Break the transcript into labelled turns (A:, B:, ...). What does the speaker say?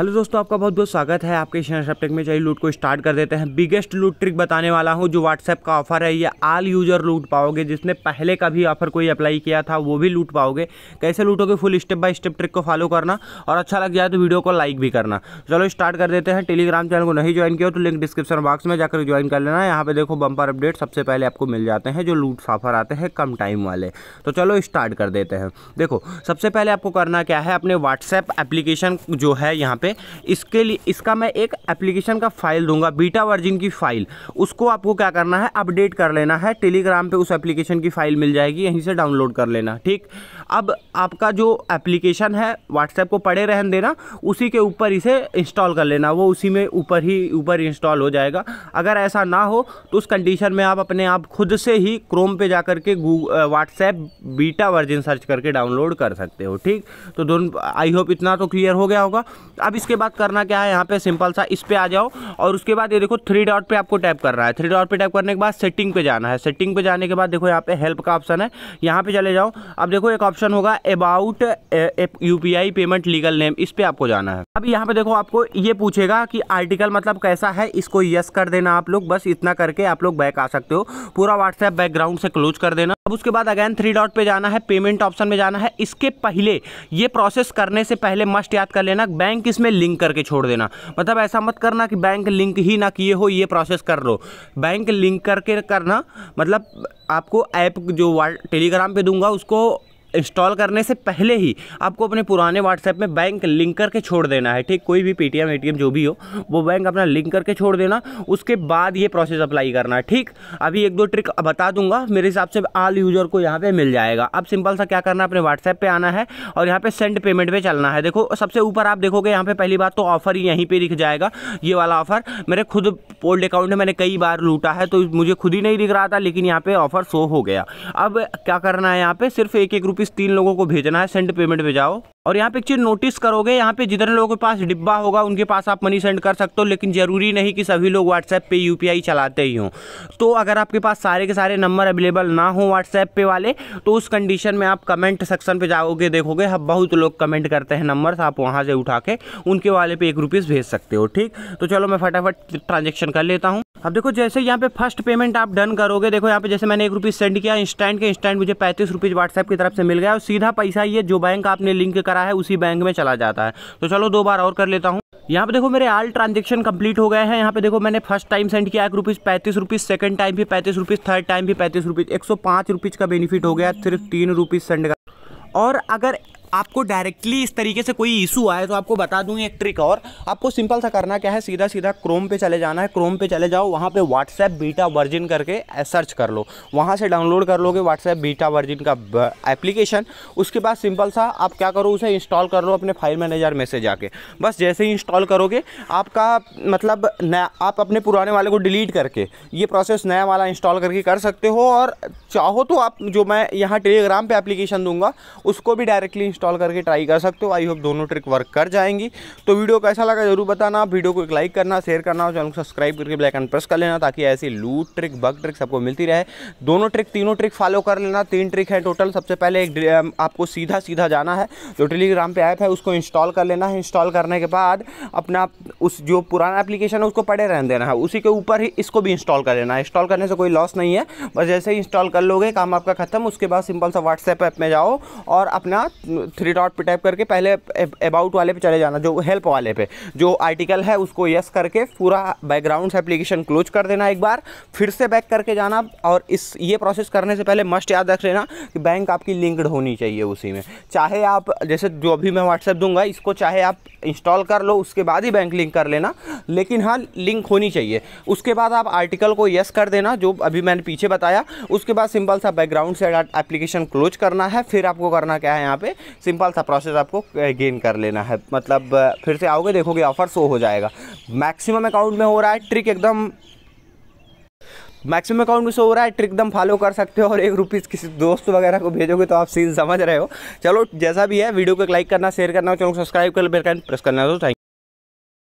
A: hello दोस्तों आपका बहुत बहुत स्वागत है आपके टेक में चलिए लूट को स्टार्ट कर देते हैं बिगेस्ट लूट ट्रिक बताने वाला हूं जो व्हाट्सएप का ऑफर है ये आल यूजर लूट पाओगे जिसने पहले का भी ऑफर कोई अप्लाई किया था वो भी लूट पाओगे कैसे लूटोगे full step by step trick को फॉलो करना और अच्छा लग जाए तो वीडियो को लाइक भी करना चलो स्टार्ट कर देते हैं टेलीग्राम चैनल को नहीं ज्वाइन किया तो लिंक डिस्क्रिप्शन बॉक्स में जाकर ज्वाइन कर लेना यहाँ पर देखो बंपर अपडेट सबसे पहले आपको मिल जाते हैं जो लूट ऑफर आते हैं कम टाइम वाले तो चलो स्टार्ट कर देते हैं देखो सबसे पहले आपको करना क्या है अपने व्हाट्सएप एप्लीकेशन जो है यहाँ पे में इसके लिए इसका मैं एक एप्लीकेशन का फाइल दूंगा बीटा वर्जिन की फ़ाइल उसको आपको क्या करना है अपडेट कर लेना है टेलीग्राम पे उस एप्लीकेशन की फ़ाइल मिल जाएगी यहीं से डाउनलोड कर लेना ठीक अब आपका जो एप्लीकेशन है व्हाट्सएप को पड़े रहन देना उसी के ऊपर इसे इंस्टॉल कर लेना वो उसी में ऊपर ही ऊपर इंस्टॉल हो जाएगा अगर ऐसा ना हो तो उस कंडीशन में आप अपने आप खुद से ही क्रोम पे जा करके व्हाट्सएप बीटा वर्जन सर्च करके डाउनलोड कर सकते हो ठीक तो दोनों आई होप इतना तो क्लियर हो गया होगा अब इसके बाद करना क्या है यहाँ पे सिंपल सा इस पर आ जाओ और उसके बाद ये देखो थ्री डॉट पे आपको टैप करना है थ्री डॉट पे टैप करने के बाद सेटिंग पे जाना है सेटिंग पे जाने के बाद देखो यहाँ पे हेल्प का ऑप्शन है यहाँ पे चले जाओ अब देखो एक ऑप्शन होगा about you payment legal name इस पर आपको जाना है अब यहाँ पे देखो आपको ये पूछेगा कि आर्टिकल मतलब कैसा है इसको यस कर देना आप लोग बस इतना करके आप लोग बैक आ सकते हो पूरा व्हाट्सएप बैकग्राउंड से क्लोज कर देना अब उसके बाद अगैन थ्री डॉट पे जाना है पेमेंट ऑप्शन में जाना है इसके पहले ये प्रोसेस करने से पहले मस्ट याद कर लेना बैंक इस इसमें लिंक करके छोड़ देना मतलब ऐसा मत करना कि बैंक लिंक ही ना किए हो ये प्रोसेस कर लो बैंक लिंक करके करना मतलब आपको ऐप जो टेलीग्राम पे दूंगा उसको इंस्टॉल करने से पहले ही आपको अपने पुराने व्हाट्सएप में बैंक लिंक करके छोड़ देना है ठीक कोई भी पेटीएम एटीएम जो भी हो वो बैंक अपना लिंक करके छोड़ देना उसके बाद ये प्रोसेस अप्लाई करना है ठीक अभी एक दो ट्रिक बता दूंगा मेरे हिसाब से आल यूज़र को यहाँ पर मिल जाएगा अब सिंपल सा क्या करना है अपने व्हाट्सएप पर आना है और यहाँ पर सेंड पेमेंट पर चलना है देखो सबसे ऊपर आप देखोगे यहाँ पर पहली बार तो ऑफर ही यहीं पर दिख जाएगा ये वाला ऑफर मेरे खुद ओल्ड अकाउंट में मैंने कई बार लूटा है तो मुझे खुद ही नहीं दिख रहा था लेकिन यहाँ पर ऑफर शो हो गया अब क्या करना है यहाँ पर सिर्फ एक एक रुपये रुपीज़ तीन लोगों को भेजना है सेंड पेमेंट पे जाओ और यहाँ पे एक चीज़ नोटिस करोगे यहाँ पे जितने लोगों के पास डिब्बा होगा उनके पास आप मनी सेंड कर सकते हो लेकिन ज़रूरी नहीं कि सभी लोग व्हाट्सएप पे यूपीआई चलाते ही हों तो अगर आपके पास सारे के सारे नंबर अवेलेबल ना हो व्हाट्सएप पे वाले तो उस कंडीशन में आप कमेंट सेक्शन पर जाओगे देखोगे हम हाँ, बहुत लोग कमेंट करते हैं नंबर आप वहाँ से उठा के उनके वाले पे एक रुपीज़ भेज सकते हो ठीक तो चलो मैं फटाफट ट्रांजेक्शन कर लेता हूँ अब देखो जैसे यहाँ पे फर्स्ट पेमेंट आप डन करोगे देखो यहाँ पे जैसे मैंने एक रुपीज़ सेंड किया इंस्टेंट के इंस्टेंट मुझे पैंतीस रुपीज़ व्हाट्सएप की तरफ से मिल गया और सीधा पैसा ये जो बैंक आपने लिंक करा है उसी बैंक में चला जाता है तो चलो दो बार और कर लेता हूँ यहाँ पे देखो मेरे आल ट्रांजेक्शन कंप्लीट हो गए हैं यहाँ पे देखो मैंने फर्स्ट टाइम सेंड किया एक रुपीज़ पैंतीस रुपीज़ सेकंड टाइम भी पैंतीस रुपीज़ थर्ड टाइम भी पैंतीस रुपीज़ एक सौ पाँच रुपीज़ का बेनिफिट हो गया सिर्फ तीन रुपीज़ सेंड का और अगर आपको डायरेक्टली इस तरीके से कोई इशू आए तो आपको बता दूँ एक ट्रिक और आपको सिंपल सा करना क्या है सीधा सीधा क्रोम पे चले जाना है क्रोम पे चले जाओ वहाँ पे व्हाट्सएप बीटा वर्जिन करके सर्च कर लो वहाँ से डाउनलोड कर लोगे व्हाट्सएप बीटा वर्जन का एप्लीकेशन उसके बाद सिंपल सा आप क्या करो उसे इंस्टॉल कर लो अपने फाइल मैनेजर में से जाके बस जैसे ही इंस्टॉल करोगे आपका मतलब आप अपने पुराने वाले को डिलीट करके ये प्रोसेस नया वाला इंस्टॉल करके कर सकते हो और चाहो तो आप जो मैं यहाँ टेलीग्राम पर एप्लीकेशन दूंगा उसको भी डायरेक्टली इंस्टॉल करके ट्राई कर सकते हो आई होप दोनों ट्रिक वर्क कर जाएंगी तो वीडियो कैसा लगा जरूर बताना वीडियो को एक लाइक करना शेयर करना और चैनल को सब्सक्राइब करके ब्लैक एंड प्रेस कर लेना ताकि ऐसी लूट ट्रिक बग ट्रिक सबको मिलती रहे दोनों ट्रिक तीनों ट्रिक फॉलो कर लेना तीन ट्रिक है टोटल सबसे पहले एक आपको सीधा सीधा जाना है जो टेलीग्राम पर ऐप है उसको इंस्टॉल कर लेना है इंस्टॉल करने के बाद अपना उस जो पुराना एप्लीकेशन है उसको पड़े रहने देना है उसी के ऊपर ही इसको भी इंस्टॉल कर लेना है इंस्टॉल करने से कोई लॉस नहीं है बस जैसे ही इंस्टॉल कर लोगे काम आपका खत्म उसके बाद सिंपल सा व्हाट्सएप ऐप में जाओ और अपना थ्री डॉट पे टाइप करके पहले अबाउट वाले पे चले जाना जो हेल्प वाले पे जो आर्टिकल है उसको यस करके पूरा बैकग्राउंड एप्लीकेशन क्लोज कर देना एक बार फिर से बैक करके जाना और इस ये प्रोसेस करने से पहले मस्ट याद रख लेना कि बैंक आपकी लिंक्ड होनी चाहिए उसी में चाहे आप जैसे जो अभी मैं व्हाट्सएप दूंगा इसको चाहे आप इंस्टॉल कर लो उसके बाद ही बैंक लिंक लिंक कर लेना लेकिन हाँ लिंक होनी चाहिए उसके बाद आप आर्टिकल को यस कर देना जो अभी मैंने पीछे बताया उसके बाद सिंपल सा बैकग्राउंड से एप्लीकेशन क्लोज करना है फिर आपको करना क्या है यहाँ पे सिंपल सा प्रोसेस आपको गेन कर लेना है मतलब फिर से आओगे देखोगे ऑफर शो हो जाएगा मैक्सिमम अकाउंट में हो रहा है ट्रिक एकदम मैक्सिमम अकाउंट में से हो रहा है ट्रिक एकदम फॉलो कर सकते हो और एक रुपीज़ किसी दोस्त वगैरह को भेजोगे तो आप सीन समझ रहे हो चलो जैसा भी है वीडियो को लाइक करना शेयर करना चैनल को सब्सक्राइब कर बेल प्रेस करना तो थैंक